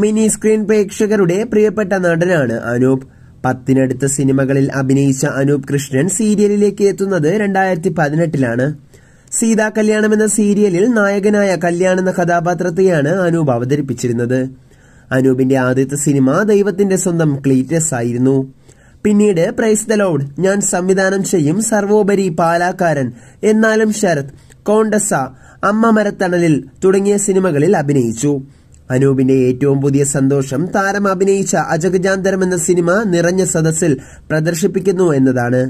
mini screen പ്രേക്ഷകരുടെ പ്രിയപ്പെട്ട നടനാണ് അനൂപ് പത്തിനടുത്ത സിനിമകളിൽ അഭിനയിച്ച അനൂപ് കൃഷ്ണൻ സീരിയലിലേക്ക് എത്തുന്നത് രണ്ടായിരത്തി പതിനെട്ടിലാണ് സീതാ കല്യാണം എന്ന സീരിയലിൽ നായകനായ കല്യാൺ എന്ന കഥാപാത്രത്തെയാണ് അനൂപ് അവതരിപ്പിച്ചിരുന്നത് അനൂപിന്റെ ആദ്യത്തെ സിനിമ ദൈവത്തിന്റെ സ്വന്തം ക്ലീറ്റസ് ആയിരുന്നു പിന്നീട് പ്രൈസ് ദ ലോഡ് ഞാൻ സംവിധാനം ചെയ്യും സർവോപരി പാലാക്കാരൻ എന്നാലും ശരത് കോണ്ടസ അമ്മ മരത്തണലിൽ തുടങ്ങിയ സിനിമകളിൽ അഭിനയിച്ചു അനൂപിന്റെ ഏറ്റവും പുതിയ സന്തോഷം താരം അഭിനയിച്ച അജഗജാന്തരം എന്ന സിനിമ നിറഞ്ഞ സദസ്സിൽ പ്രദർശിപ്പിക്കുന്നു എന്നതാണ്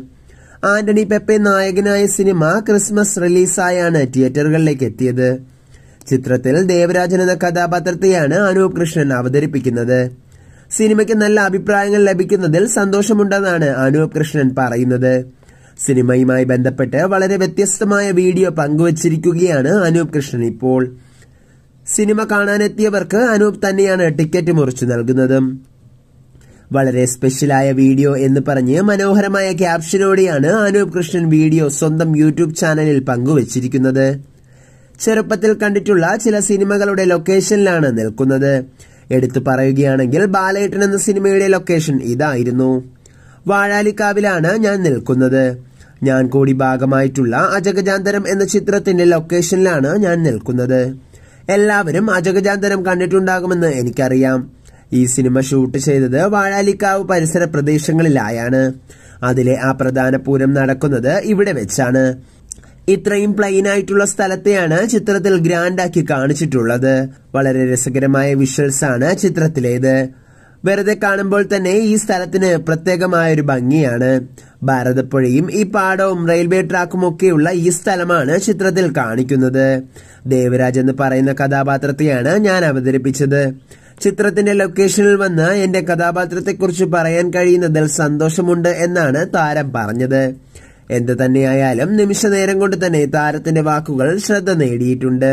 ആന്റണി പെപ്പെ നായകനായ സിനിമ ക്രിസ്മസ് റിലീസായാണ് തിയേറ്ററുകളിലേക്ക് എത്തിയത് ചിത്രത്തിൽ ദേവരാജൻ എന്ന കഥാപാത്രത്തെയാണ് അനൂപ് കൃഷ്ണൻ അവതരിപ്പിക്കുന്നത് സിനിമയ്ക്ക് നല്ല അഭിപ്രായങ്ങൾ ലഭിക്കുന്നതിൽ സന്തോഷമുണ്ടെന്നാണ് അനൂപ് കൃഷ്ണൻ പറയുന്നത് സിനിമയുമായി ബന്ധപ്പെട്ട് വളരെ വ്യത്യസ്തമായ വീഡിയോ പങ്കുവച്ചിരിക്കുകയാണ് അനൂപ് കൃഷ്ണൻ ഇപ്പോൾ സിനിമ കാണാനെത്തിയവർക്ക് അനൂപ് തന്നെയാണ് ടിക്കറ്റ് മുറിച്ചു നൽകുന്നത് വളരെ സ്പെഷ്യലായ വീഡിയോ എന്ന് പറഞ്ഞ് മനോഹരമായ ക്യാപ്ഷനോടെയാണ് അനൂപ് കൃഷ്ണൻ വീഡിയോ സ്വന്തം യൂട്യൂബ് ചാനലിൽ പങ്കുവച്ചിരിക്കുന്നത് ചെറുപ്പത്തിൽ കണ്ടിട്ടുള്ള ചില സിനിമകളുടെ ലൊക്കേഷനിലാണ് നിൽക്കുന്നത് എടുത്തു പറയുകയാണെങ്കിൽ ബാലേട്ടൻ എന്ന സിനിമയുടെ ലൊക്കേഷൻ ഇതായിരുന്നു വാഴാലിക്കാവിലാണ് ഞാൻ നിൽക്കുന്നത് ഞാൻ കൂടി ഭാഗമായിട്ടുള്ള അജഗജാന്തരം എന്ന ചിത്രത്തിന്റെ ലൊക്കേഷനിലാണ് ഞാൻ നിൽക്കുന്നത് എല്ലാവരും അജഗജാന്തരം കണ്ടിട്ടുണ്ടാകുമെന്ന് എനിക്കറിയാം ഈ സിനിമ ഷൂട്ട് ചെയ്തത് വാഴാലിക്കാവ് പരിസര പ്രദേശങ്ങളിലായാണ് അതിലെ ആ പ്രധാന പൂരം നടക്കുന്നത് ഇവിടെ വെച്ചാണ് ഇത്രയും പ്ലെയിൻ ആയിട്ടുള്ള സ്ഥലത്തെയാണ് ചിത്രത്തിൽ ഗ്രാൻഡാക്കി കാണിച്ചിട്ടുള്ളത് വളരെ രസകരമായ വിഷ്വൽസ് ആണ് ചിത്രത്തിലേത് വെറുതെ കാണുമ്പോൾ തന്നെ ഈ സ്ഥലത്തിന് പ്രത്യേകമായ ഒരു ഭംഗിയാണ് ഭാരതപ്പുഴയും ഈ പാടവും റെയിൽവേ ട്രാക്കും ഒക്കെയുള്ള ഈ സ്ഥലമാണ് ചിത്രത്തിൽ കാണിക്കുന്നത് ദേവരാജ് എന്ന് പറയുന്ന കഥാപാത്രത്തെയാണ് ഞാൻ അവതരിപ്പിച്ചത് ചിത്രത്തിന്റെ ലൊക്കേഷനിൽ വന്ന് എന്റെ കഥാപാത്രത്തെക്കുറിച്ച് പറയാൻ കഴിയുന്നതിൽ സന്തോഷമുണ്ട് എന്നാണ് താരം പറഞ്ഞത് എന്ത് തന്നെയായാലും നിമിഷ നേരം കൊണ്ട് തന്നെ താരത്തിന്റെ വാക്കുകൾ ശ്രദ്ധ നേടിയിട്ടുണ്ട്